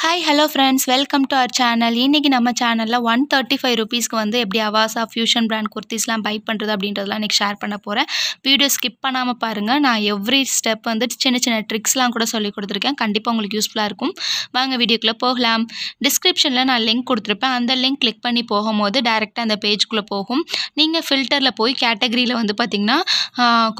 hi hello friends welcome to our channel இன்றைக்கி நம்ம சேனலில் ஒன் தேர்ட்டி ஃபைவ் ருபீஸ்க்கு வந்து எப்படி அவாசா ஃபியூஷன் பிராண்ட் குர்த்திஸ்லாம் பை பண்ணுறது அப்படின்றதெல்லாம் இன்றைக்கி ஷேர் பண்ண போகிறேன் வீடியோ ஸ்கிப் பண்ணாமல் பாருங்கள் நான் எவ்ரி ஸ்டெப் வந்துட்டு சின்ன சின்ன ட்ரிக்ஸ்லாம் கூட சொல்லி கொடுத்துருக்கேன் கண்டிப்பாக உங்களுக்கு யூஸ்ஃபுல்லாக இருக்கும் வாங்க வீடியோக்குள்ளே போகலாம் டிஸ்கிரிப்ஷனில் நான் லிங்க் கொடுத்துருப்பேன் அந்த லிங்க் கிளிக் பண்ணி போகும்போது டேரெக்டாக அந்த பேஜ்குள்ளே போகும் நீங்கள் ஃபில்டரில் போய் கேட்டகரியில் வந்து பார்த்திங்கன்னா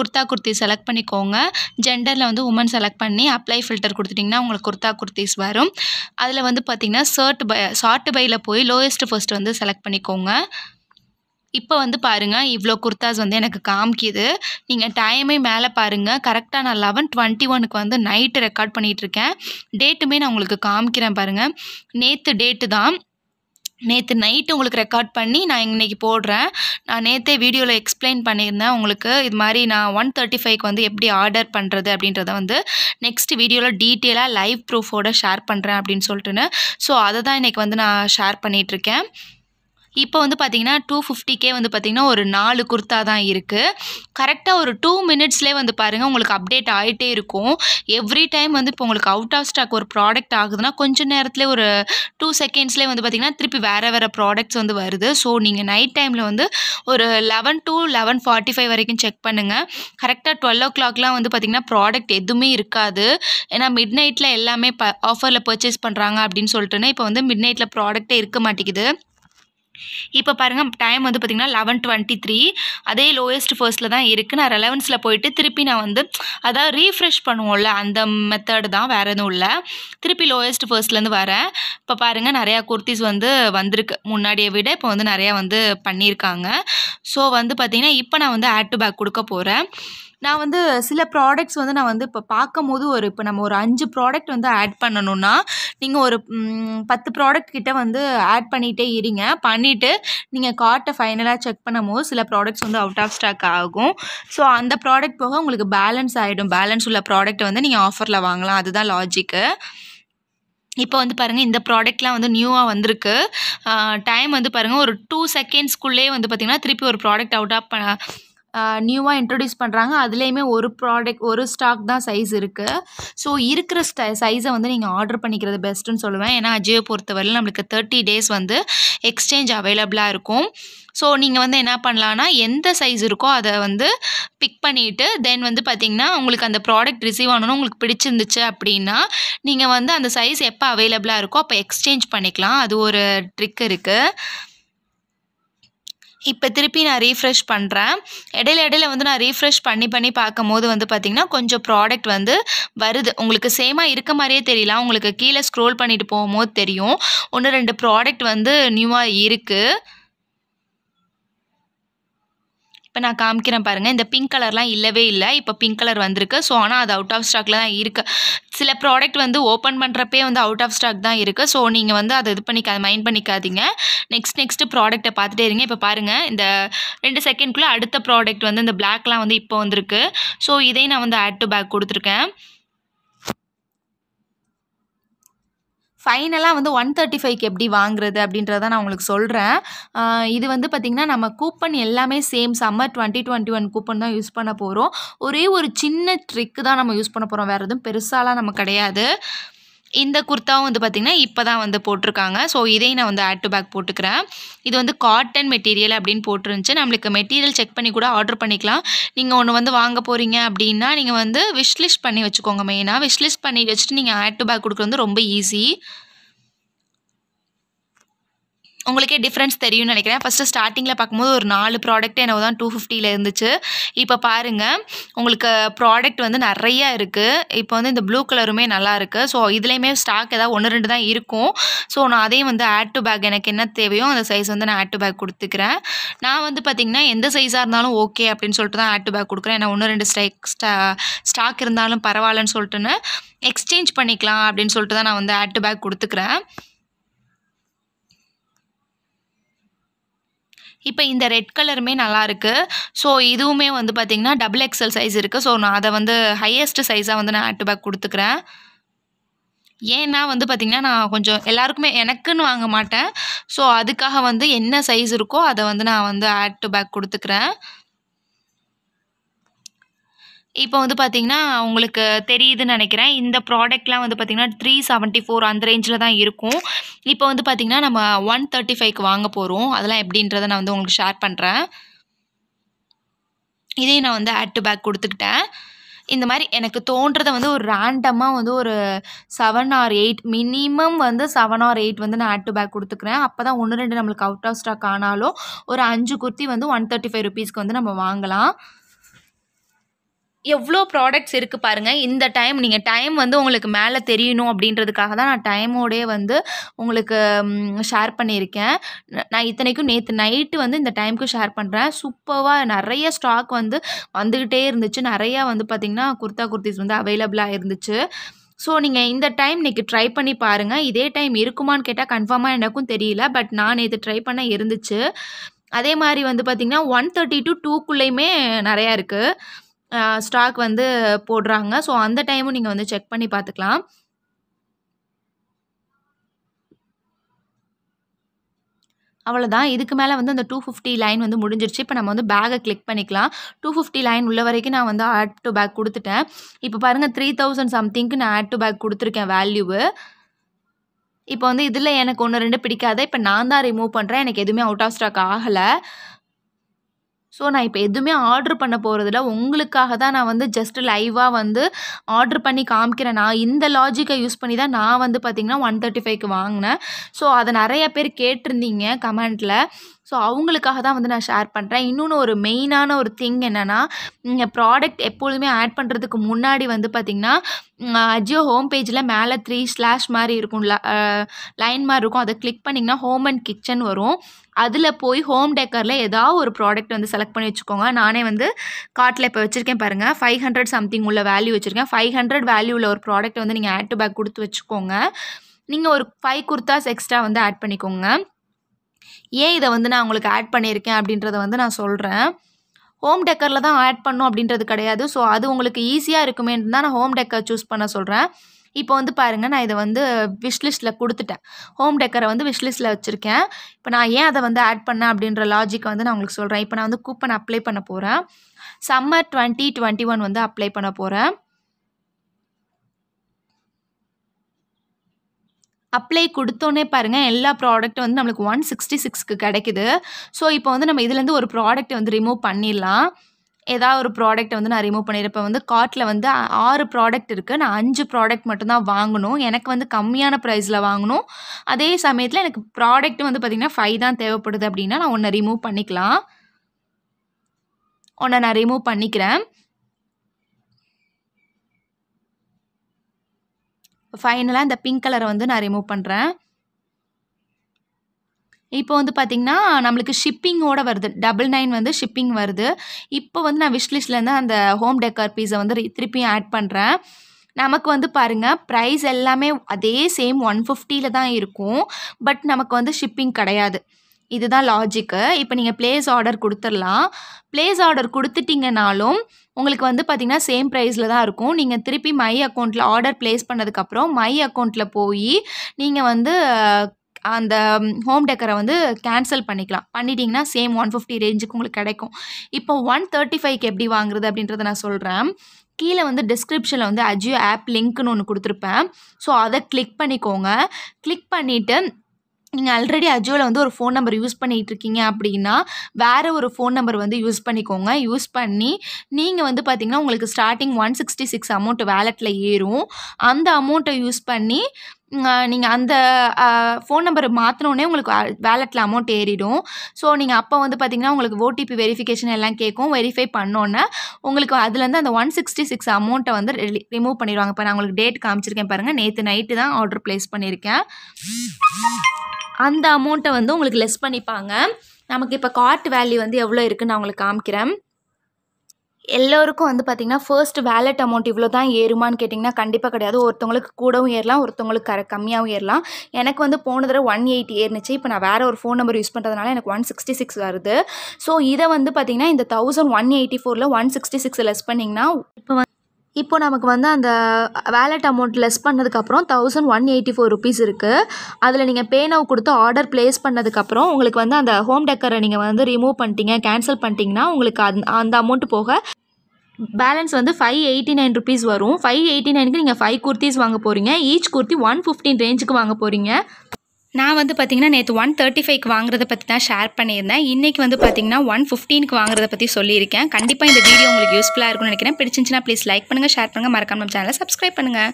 குர்த்தா குர்த்தி செலக்ட் பண்ணிக்கோங்க ஜெண்டரில் வந்து உமன் செலக்ட் பண்ணி அப்ளை ஃபில்டர் கொடுத்துட்டிங்கன்னா உங்களுக்கு குர்த்தா குர்த்திஸ் வரும் அதில் வந்து பார்த்திங்கன்னா சர்ட் பை ஷார்ட் பையில் போய் லோயஸ்ட்டு ஃபர்ஸ்ட் வந்து செலக்ட் பண்ணிக்கோங்க இப்போ வந்து பாருங்கள் இவ்வளோ குர்த்தாஸ் வந்து எனக்கு காமிக்கிது நீங்கள் டைமே மேலே பாருங்கள் கரெக்டாக நான் லெவன் டுவெண்ட்டி ஒனுக்கு வந்து நைட்டு ரெக்கார்ட் பண்ணிகிட்ருக்கேன் டேட்டுமே நான் உங்களுக்கு காமிக்கிறேன் பாருங்கள் நேற்று டேட்டு தான் நேற்று நைட்டு உங்களுக்கு ரெக்கார்ட் பண்ணி நான் இன்னைக்கு போடுறேன் நான் நேற்றே வீடியோவில் எக்ஸ்பிளைன் பண்ணியிருந்தேன் உங்களுக்கு இது மாதிரி நான் ஒன் தேர்ட்டி ஃபைவ்க்கு வந்து எப்படி ஆர்டர் பண்ணுறது அப்படின்றத வந்து நெக்ஸ்ட் வீடியோவில் டீட்டெயிலாக லைவ் ப்ரூஃபோடு ஷேர் பண்ணுறேன் அப்படின்னு சொல்லிட்டுன்னு ஸோ அதை தான் இன்றைக்கி வந்து நான் ஷேர் பண்ணிகிட்ருக்கேன் இப்போ வந்து பார்த்திங்கன்னா டூ ஃபிஃப்டிக்கே வந்து பார்த்திங்கன்னா ஒரு நாலு குர்த்தா தான் இருக்குது கரெக்டாக ஒரு டூ மினிட்ஸ்லேயே வந்து பாருங்கள் உங்களுக்கு அப்டேட் ஆகிட்டே இருக்கும் எவ்ரி டைம் வந்து இப்போ உங்களுக்கு அவுட் ஆஃப் ஸ்டாக் ஒரு ப்ராடக்ட் ஆகுதுன்னா கொஞ்சம் நேரத்தில் ஒரு டூ செகண்ட்ஸ்லேயே வந்து பார்த்திங்கன்னா திருப்பி வேறு வேறு ப்ராடக்ட்ஸ் வந்து வருது ஸோ நீங்கள் நைட் டைமில் வந்து ஒரு eleven to eleven forty five வரைக்கும் செக் பண்ணுங்கள் கரெக்டாக டுவெல் ஓ கிளாக்லாம் வந்து பார்த்தீங்கன்னா ப்ராடக்ட் எதுவுமே இருக்காது ஏன்னா மிட் நைட்டில் எல்லாமே ப ஆஃபரில் பர்ச்சேஸ் பண்ணுறாங்க அப்படின்னு சொல்லிட்டுன்னா இப்போ வந்து மிட் நைட்டில் ப்ராடக்ட்டே இருக்க மாட்டேங்குது இப்போ பாருங்கள் டைம் வந்து பார்த்திங்கன்னா லெவன் டுவெண்ட்டி த்ரீ அதே லோயஸ்ட் ஃபர்ஸ்ட்டில் தான் இருக்குது நான் ரெலவன்ஸில் போயிட்டு திருப்பி நான் வந்து அதாவது ரீஃப்ரெஷ் பண்ணுவோம்ல அந்த மெத்தடு தான் வேறு எதுவும் இல்லை திருப்பி லோயஸ்ட் ஃபர்ஸ்ட்லேருந்து வரேன் இப்போ பாருங்கள் நிறையா குர்த்திஸ் வந்து வந்திருக்கு முன்னாடியை விட இப்போ வந்து நிறையா வந்து பண்ணியிருக்காங்க ஸோ வந்து பார்த்திங்கன்னா இப்போ நான் வந்து ஆட் டு பேக் கொடுக்க போகிறேன் நான் வந்து சில ப்ராடக்ட்ஸ் வந்து நான் வந்து இப்போ பார்க்கும் போது ஒரு இப்போ நம்ம ஒரு அஞ்சு ப்ராடக்ட் வந்து ஆட் பண்ணணும்னா நீங்கள் ஒரு பத்து ப்ராடக்ட் கிட்ட வந்து ஆட் பண்ணிகிட்டே இருங்க பண்ணிவிட்டு நீங்கள் கார்ட்டை ஃபைனலாக செக் பண்ணும் போது சில ப்ராடக்ட்ஸ் வந்து அவுட் ஆஃப் ஸ்டாக் ஆகும் ஸோ அந்த ப்ராடக்ட் போக உங்களுக்கு பேலன்ஸ் ஆகிடும் பேலன்ஸ் உள்ள ப்ராடக்ட் வந்து நீங்கள் ஆஃபரில் வாங்கலாம் அதுதான் லாஜிக்கு இப்போ வந்து பாருங்கள் இந்த ப்ராடக்ட்லாம் வந்து நியூவாக வந்திருக்கு டைம் வந்து பாருங்கள் ஒரு டூ செகண்ட்ஸ்குள்ளே வந்து பார்த்திங்கன்னா திருப்பி ஒரு ப்ராடக்ட் அவுட் ஆஃப் பண்ண நியூவாக இன்ட்ரடியூஸ் பண்ணுறாங்க அதுலேயுமே ஒரு ப்ராடக்ட் ஒரு ஸ்டாக் தான் சைஸ் இருக்குது ஸோ இருக்கிற ஸ்ட சைஸை வந்து நீங்கள் ஆர்டர் பண்ணிக்கிறது பெஸ்ட்டுன்னு சொல்லுவேன் ஏன்னா அஜியோ பொறுத்தவரையில் நம்மளுக்கு தேர்ட்டி டேஸ் வந்து எக்ஸ்சேஞ்ச் அவைலபிளாக இருக்கும் ஸோ நீங்கள் வந்து என்ன பண்ணலான்னா எந்த சைஸ் இருக்கோ அதை வந்து பிக் பண்ணிவிட்டு தென் வந்து பார்த்திங்கன்னா உங்களுக்கு அந்த ப்ராடக்ட் ரிசீவ் ஆகணும் உங்களுக்கு பிடிச்சிருந்துச்சு அப்படின்னா நீங்கள் வந்து அந்த சைஸ் எப்போ அவைலபிளாக இருக்கோ அப்போ எக்ஸ்சேஞ்ச் பண்ணிக்கலாம் அது ஒரு ட்ரிக் இருக்குது இப்போ திருப்பி நான் ரீஃப்ரெஷ் பண்ணுறேன் இடையில இடையில வந்து நான் ரீஃப்ரெஷ் பண்ணி பண்ணி பார்க்கும் போது வந்து பார்த்திங்கன்னா கொஞ்சம் ப்ராடக்ட் வந்து வருது உங்களுக்கு சேமாக இருக்க மாதிரியே தெரியல உங்களுக்கு கீழே ஸ்க்ரோல் பண்ணிட்டு போகும்போது தெரியும் ஒன்று ரெண்டு ப்ராடக்ட் வந்து நியூவாக இருக்குது இப்போ நான் காமிக்கிறேன் பாருங்கள் இந்த பிங்க் கலர்லாம் இல்லவே இல்லை இப்போ பிங்க் கலர் வந்திருக்கு ஸோ ஆனால் அது அவுட் ஆஃப் ஸ்டாக்கில் தான் இருக்குது சில ப்ராடக்ட் வந்து ஓப்பன் பண்ணுறப்பே வந்து அவுட் ஆஃப் ஸ்டாக் தான் இருக்குது ஸோ நீங்கள் வந்து அதை இது பண்ணிக்காது மைண்ட் பண்ணிக்காதீங்க நெக்ஸ்ட் நெக்ஸ்ட்டு ப்ராடக்ட்டை பார்த்துட்டே இருங்க இப்போ பாருங்கள் இந்த ரெண்டு செகண்ட்குள்ளே அடுத்த ப்ராடக்ட் வந்து இந்த பிளாக்லாம் வந்து இப்போ வந்திருக்கு ஸோ இதையும் நான் வந்து ஆட் டு பேக் கொடுத்துருக்கேன் ஃபைனலாக வந்து ஒன் தேர்ட்டி ஃபைவ்க்கு எப்படி வாங்குறது அப்படின்றத நான் உங்களுக்கு சொல்கிறேன் இது வந்து பார்த்திங்கன்னா நம்ம கூப்பன் எல்லாமே same summer twenty twenty one coupon தான் யூஸ் பண்ண போகிறோம் ஒரே ஒரு சின்ன ட்ரிக்கு தான் நம்ம யூஸ் பண்ண போகிறோம் வேறு எதுவும் பெருசாலாம் நம்ம கிடையாது இந்த குர்த்தாவும் வந்து பார்த்திங்கன்னா இப்போ தான் வந்து போட்டிருக்காங்க ஸோ இதையும் நான் வந்து ஆட் டு பேக் போட்டுக்கிறேன் இது வந்து காட்டன் மெட்டீரியல் அப்படின்னு போட்டுருந்துச்சு நம்மளுக்கு மெட்டீரியல் செக் பண்ணி கூட ஆர்டர் பண்ணிக்கலாம் நீங்கள் ஒன்று வந்து வாங்க போகிறீங்க அப்படின்னா நீங்கள் வந்து விஷ்லிஸ்ட் பண்ணி வச்சுக்கோங்க மெயினாக விஷ்லிஸ்ட் பண்ணி வச்சுட்டு நீங்கள் ஆட் டு பேக் கொடுக்குறது ரொம்ப ஈஸி உங்களுக்கே டிஃப்ரென்ஸ் தெரியும்னு நினைக்கிறேன் ஃபஸ்ட்டு ஸ்டார்டிங்கில் பார்க்கும்போது ஒரு நாலு ப்ராடக்ட் எனக்கு தான் டூ ஃபிஃப்டியில் இருந்துச்சு இப்போ பாருங்கள் உங்களுக்கு ப்ராடக்ட் வந்து நிறையா இருக்குது இப்போ வந்து இந்த ப்ளூ கலருமே நல்லா இருக்குது ஸோ இதுலேயுமே ஸ்டாக் ஏதாவது ஒன்று ரெண்டு தான் இருக்கும் ஸோ நான் அதையும் வந்து ஆட் டு பேக் எனக்கு என்ன தேவையோ அந்த சைஸ் வந்து நான் ஆட் டு பேக் கொடுத்துக்கிறேன் நான் வந்து பார்த்திங்கன்னா எந்த சைஸாக இருந்தாலும் ஓகே அப்படின்னு சொல்லிட்டு தான் ஆட் டு பேக் கொடுக்குறேன் ஏன்னா ஒன்று ரெண்டு ஸ்டைக் ஸ்டாக் இருந்தாலும் பரவாயில்லன்னு சொல்லிட்டுன்னு எக்ஸ்சேஞ்ச் பண்ணிக்கலாம் அப்படின்னு சொல்லிட்டு தான் நான் வந்து ஆட் டு பேக் கொடுத்துக்கிறேன் இப்போ இந்த ரெட் கலருமே நல்லாயிருக்கு ஸோ இதுவுமே வந்து பார்த்திங்கன்னா டபுள் எக்ஸல் சைஸ் இருக்குது ஸோ நான் அதை வந்து ஹையஸ்ட் சைஸாக வந்து நான் ஆட்டு பேக் கொடுத்துக்கிறேன் ஏன்னா வந்து பார்த்திங்கன்னா நான் கொஞ்சம் எல்லாருக்குமே எனக்குன்னு வாங்க மாட்டேன் ஸோ அதுக்காக வந்து என்ன சைஸ் இருக்கோ அதை வந்து நான் வந்து ஆட் பேக் கொடுத்துக்கிறேன் இப்போ வந்து பார்த்தீங்கன்னா உங்களுக்கு தெரியுதுன்னு நினைக்கிறேன் இந்த ப்ராடக்ட்லாம் வந்து பார்த்திங்கன்னா த்ரீ செவன்ட்டி ஃபோர் அந்த ரேஞ்சில் தான் இருக்கும் இப்போ வந்து பார்த்திங்கன்னா நம்ம ஒன் தேர்ட்டி ஃபைவ்க்கு வாங்க போகிறோம் அதெல்லாம் எப்படின்றத நான் வந்து உங்களுக்கு ஷேர் பண்ணுறேன் இதே நான் வந்து ஆட் டு பேக் கொடுத்துக்கிட்டேன் இந்த மாதிரி எனக்கு தோன்றதை வந்து ஒரு ரேண்டமாக வந்து ஒரு செவன் ஆர் எயிட் மினிமம் வந்து செவன் ஆர் எயிட் வந்து நான் ஆட் டு பேக் கொடுத்துக்கிறேன் அப்போ தான் ஒன்று ரெண்டு நம்மளுக்கு அவுட் ஆஃப் ஸ்டாக் ஆனாலும் ஒரு அஞ்சு குர்த்தி வந்து ஒன் தேர்ட்டி ஃபைவ் ருபீஸ்க்கு வந்து நம்ம வாங்கலாம் எவ்வளோ ப்ராடக்ட்ஸ் இருக்குது பாருங்கள் இந்த டைம் நீங்கள் டைம் வந்து உங்களுக்கு மேலே தெரியணும் அப்படின்றதுக்காக தான் நான் டைமோடே வந்து உங்களுக்கு ஷேர் பண்ணியிருக்கேன் நான் இத்தனைக்கும் நேற்று நைட்டு வந்து இந்த டைமுக்கு ஷேர் பண்ணுறேன் சூப்பராக நிறைய ஸ்டாக் வந்து வந்துக்கிட்டே இருந்துச்சு நிறையா வந்து பார்த்திங்கன்னா குர்த்தா குர்த்திஸ் வந்து அவைலபிளாக இருந்துச்சு ஸோ நீங்கள் இந்த டைம் இன்றைக்கி ட்ரை பண்ணி பாருங்கள் இதே டைம் இருக்குமான்னு கேட்டால் கன்ஃபார்மாக எனக்கும் தெரியல பட் நான் நேற்று ட்ரை பண்ண இருந்துச்சு அதே மாதிரி வந்து பார்த்திங்கன்னா ஒன் தேர்ட்டி டு டூக்குள்ளேயுமே நிறையா இருக்குது ஸ்டாக் வந்து போடுறாங்க ஸோ அந்த டைமும் நீங்கள் வந்து செக் பண்ணி பார்த்துக்கலாம் அவ்வளோதான் இதுக்கு மேலே வந்து அந்த டூ ஃபிஃப்டி லைன் வந்து முடிஞ்சிருச்சு இப்போ நம்ம வந்து பேக்கை கிளிக் பண்ணிக்கலாம் டூ ஃபிஃப்டி லைன் உள்ள வரைக்கும் நான் வந்து ஆட் டு பேக் கொடுத்துட்டேன் இப்போ பாருங்கள் த்ரீ தௌசண்ட் சம்திங்க்கு நான் ஆட் டு பேக் கொடுத்துருக்கேன் வேல்யூவு இப்போ வந்து இதில் எனக்கு ஒன்று ரெண்டு பிடிக்காத இப்போ நான் தான் ரிமூவ் பண்ணுறேன் எனக்கு எதுவுமே அவுட் ஆஃப் ஸ்டாக் ஆகலை ஸோ நான் இப்போ எதுவுமே ஆர்ட்ரு பண்ண போகிறதில்ல உங்களுக்காக தான் நான் வந்து ஜஸ்ட் லைவாக வந்து ஆர்ட்ரு பண்ணி காமிக்கிறேன் நான் இந்த லாஜிக்கை யூஸ் பண்ணி தான் நான் வந்து பார்த்திங்கன்னா ஒன் தேர்ட்டி ஃபைவ்க்கு வாங்கினேன் ஸோ அதை நிறையா பேர் கேட்டிருந்தீங்க கமெண்ட்டில் ஸோ அவங்களுக்காக தான் வந்து நான் ஷேர் பண்ணுறேன் இன்னொன்று ஒரு மெயினான ஒரு திங் என்னென்னா ப்ராடக்ட் எப்பொழுதுமே ஆட் பண்ணுறதுக்கு முன்னாடி வந்து பார்த்திங்கன்னா அஜியோ ஹோம் பேஜில் மேலே த்ரீ ஸ்லாஷ் மாதிரி இருக்கும் லைன் மாதிரி இருக்கும் அதை கிளிக் பண்ணிங்கன்னா ஹோம் அண்ட் கிச்சன் வரும் அதில் போய் ஹோம் டெக்கரில் ஏதாவது ஒரு ப்ராடக்ட் வந்து செலக்ட் பண்ணி வச்சுக்கோங்க நானே வந்து கார்ட்டில் இப்போ வச்சுருக்கேன் பாருங்கள் ஃபைவ் ஹண்ட்ரட் சம்திங் உள்ள வேல்யூ வச்சுருக்கேன் ஃபைவ் ஹண்ட்ரட் வேல்யூ உள்ள ஒரு ப்ராடக்ட் வந்து நீங்கள் ஆட் டு பேக் கொடுத்து வச்சுக்கோங்க நீங்கள் ஒரு ஃபைவ் குர்த்தாஸ் எக்ஸ்ட்ரா வந்து ஆட் பண்ணிக்கோங்க ஏன் இதை வந்து நான் உங்களுக்கு ஆட் பண்ணியிருக்கேன் அப்படின்றத வந்து நான் சொல்கிறேன் ஹோம் டெக்கரில் தான் ஆட் பண்ணும் அப்படின்றது கிடையாது ஸோ அது உங்களுக்கு ஈஸியாக இருக்குமேன்னு தான் நான் ஹோம் டெக்கர் சூஸ் பண்ண சொல்கிறேன் இப்போ வந்து பாருங்கள் நான் இதை வந்து விஷ்லிஸ்டில் கொடுத்துட்டேன் ஹோம் டெக்கரை வந்து விஷ்லிஸ்ட்டில் வச்சுருக்கேன் இப்போ நான் ஏன் அதை வந்து ஆட் பண்ணேன் அப்படின்ற லாஜிக்கை வந்து நான் உங்களுக்கு சொல்கிறேன் இப்போ நான் வந்து கூப்பன் அப்ளை பண்ண போகிறேன் சம்மர் டுவெண்ட்டி டுவெண்ட்டி ஒன் வந்து அப்ளை பண்ண போகிறேன் அப்ளை கொடுத்தோன்னே பாருங்கள் எல்லா ப்ராடக்ட்டும் வந்து நம்மளுக்கு ஒன் சிக்ஸ்டி சிக்ஸ்க்கு கிடைக்குது ஸோ இப்போ வந்து நம்ம இதுலேருந்து ஒரு ப்ராடக்ட் வந்து ரிமூவ் பண்ணிடலாம் ஏதாவது ஒரு ப்ராடக்ட்டை வந்து நான் ரிமூவ் பண்ணியிருப்பேன் வந்து கார்ட்டில் வந்து ஆறு ப்ராடக்ட் இருக்குது நான் அஞ்சு ப்ராடக்ட் மட்டும்தான் வாங்கணும் எனக்கு வந்து கம்மியான ப்ரைஸில் வாங்கணும் அதே சமயத்தில் எனக்கு ப்ராடக்ட்டும் வந்து பார்த்திங்கன்னா ஃபைவ் தான் தேவைப்படுது அப்படின்னா நான் ஒன்றை ரிமூவ் பண்ணிக்கலாம் ஒன்றை நான் ரிமூவ் பண்ணிக்கிறேன் ஃபைனலாக இந்த பிங்க் கலரை வந்து நான் ரிமூவ் பண்ணுறேன் இப்போ வந்து பார்த்திங்கன்னா நம்மளுக்கு ஷிப்பிங்கோடு வருது டபுள் நைன் வந்து ஷிப்பிங் வருது இப்போ வந்து நான் விஷ்லிஸ்ட்லேருந்து அந்த ஹோம் டெக்கர் பீஸை வந்து திருப்பியும் ஆட் பண்ணுறேன் நமக்கு வந்து பாருங்கள் ப்ரைஸ் எல்லாமே அதே சேம் ஒன் ஃபிஃப்டியில் தான் இருக்கும் பட் நமக்கு வந்து ஷிப்பிங் கிடையாது இதுதான் லாஜிக்கு இப்போ நீங்கள் ப்ளேஸ் ஆர்டர் கொடுத்துடலாம் ப்ளேஸ் ஆர்டர் கொடுத்துட்டிங்கனாலும் உங்களுக்கு வந்து பார்த்திங்கன்னா சேம் ப்ரைஸில் தான் இருக்கும் நீங்கள் திருப்பி மை அக்கௌண்ட்டில் ஆர்டர் ப்ளேஸ் பண்ணதுக்கப்புறம் மை அக்கௌண்ட்டில் போய் நீங்கள் வந்து அந்த ஹோம் டெக்கரை வந்து கேன்சல் பண்ணிக்கலாம் பண்ணிட்டீங்கன்னா சேம் ஒன் ஃபிஃப்டி ரேஞ்சுக்கு உங்களுக்கு கிடைக்கும் இப்போ ஒன் தேர்ட்டி ஃபைவ்க்கு எப்படி வாங்குறது அப்படின்றத நான் சொல்கிறேன் கீழே வந்து டிஸ்கிரிப்ஷனில் வந்து அஜியோ ஆப் லிங்க்னு ஒன்று கொடுத்துருப்பேன் ஸோ அதை கிளிக் பண்ணிக்கோங்க கிளிக் பண்ணிவிட்டு நீங்கள் ஆல்ரெடி அஜியோவில் வந்து ஒரு ஃபோன் நம்பர் யூஸ் பண்ணிகிட்டு இருக்கீங்க அப்படின்னா வேறு ஒரு ஃபோன் நம்பர் வந்து யூஸ் பண்ணிக்கோங்க யூஸ் பண்ணி நீங்கள் வந்து பார்த்திங்கன்னா உங்களுக்கு starting one sixty six amount வேலெட்டில் ஏறும் அந்த அமௌண்ட்டை யூஸ் பண்ணி நீங்கள் அந்த ஃபோன் நம்பர் மாற்றினோடனே உங்களுக்கு வேலெட்டில் அமௌண்ட் ஏறிடும் ஸோ நீங்கள் அப்போ வந்து பார்த்திங்கன்னா உங்களுக்கு ஓடிபி வெரிஃபிகேஷன் எல்லாம் கேட்கும் வெரிஃபை பண்ணோன்னே உங்களுக்கு அதுலேருந்து அந்த ஒன் சிக்ஸ்டி சிக்ஸ் அமௌண்ட்டை வந்து ரிமூவ் பண்ணிடுவாங்க இப்போ நான் உங்களுக்கு டேட் காமிச்சிருக்கேன் பாருங்கள் நேற்று நைட்டு தான் ஆர்டர் ப்ளேஸ் பண்ணியிருக்கேன் அந்த அமௌண்ட்டை வந்து உங்களுக்கு லெஸ் பண்ணிப்பாங்க நமக்கு இப்போ கார்ட் வேல்யூ வந்து எவ்வளோ இருக்குதுன்னு நான் உங்களுக்கு காமிக்கிறேன் எல்லோருக்கும் வந்து பார்த்திங்கன்னா ஃபர்ஸ்ட் வேலட் அமௌண்ட் இவ்வளோ தான் ஏறுமான்னு கேட்டிங்கன்னா கண்டிப்பாக கிடையாது ஒருத்தவங்களுக்கு கூடவும் ஏறலாம் ஒருத்தவங்களுக்கு கர கம்மியாகவும் ஏறலாம் எனக்கு வந்து போன தடவை ஒன் எயிட்டி ஏறிச்சு இப்போ நான் வேறு ஒரு ஃபோன் நம்பர் யூஸ் பண்ணுறதுனால எனக்கு ஒன் சிக்ஸ்டி சிக்ஸ் வருது ஸோ இதை வந்து பார்த்திங்கன்னா இந்த தௌசண்ட் ஒன் எயிட்டி ஃபோரில் ஒன் சிக்ஸ்டி சிக்ஸ் லெஸ் பண்ணிங்கன்னா இப்போ வந்து இப்போ நமக்கு வந்து அந்த வேலட் அமௌண்ட் லெஸ் பண்ணதுக்கப்புறம் thousand one eighty four rupees இருக்குது அதில் நீங்கள் பேனாவை கொடுத்து ஆர்டர் ப்ளேஸ் பண்ணதுக்கப்புறம் உங்களுக்கு வந்து அந்த ஹோம் டெக்கரை நீங்கள் வந்து ரிமூவ் பண்ணிட்டீங்க கேன்சல் பண்ணிட்டீங்கன்னா உங்களுக்கு அந் அந்த அமௌண்ட் போக பேலன்ஸ் வந்து ஃபைவ் எயிட்டி நைன் ருபீஸ் வரும் ஃபைவ் எயிட்டி நைனுக்கு நீங்கள் ஃபைவ் குர்த்திஸ் வாங்க போகிறீங்க ஈச் குர்த்தி ஒன் ஃபிஃப்டின் ரேஞ்சுக்கு வாங்க போகிறீங்க நான் வந்து பார்த்திங்கன்னா நேற்று ஒன் தேர்ட்டி ஃபைவ்க்கு வாங்குறத பற்றி தான் ஷேர் பண்ணியிருந்தேன் இன்றைக்கி வந்து பார்த்திங்கன்னா ஒன் ஃபிஃப்டீனுக்கு வாங்குறத பற்றி சொல்லியிருக்கேன் கண்டிப்பாக இந்த வீடியோ உங்களுக்கு யூஸ்ஃபுல்லாக இருக்கும்னு நினைக்கிறேன் பிடிச்சிருந்துச்சுன்னா ப்ளீஸ் லைக் பண்ணுங்கள் ஷேர் பண்ணுங்கள் மறக்காமல் நம்ம சேனலை சப்ஸ்கிரைப் பண்ணுங்கள்